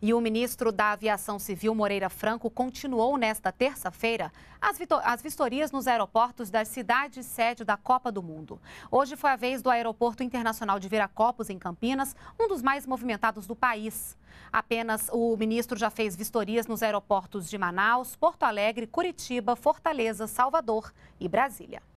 E o ministro da Aviação Civil, Moreira Franco, continuou nesta terça-feira as, as vistorias nos aeroportos das cidades sede da Copa do Mundo. Hoje foi a vez do Aeroporto Internacional de Viracopos, em Campinas, um dos mais movimentados do país. Apenas o ministro já fez vistorias nos aeroportos de Manaus, Porto Alegre, Curitiba, Fortaleza, Salvador e Brasília.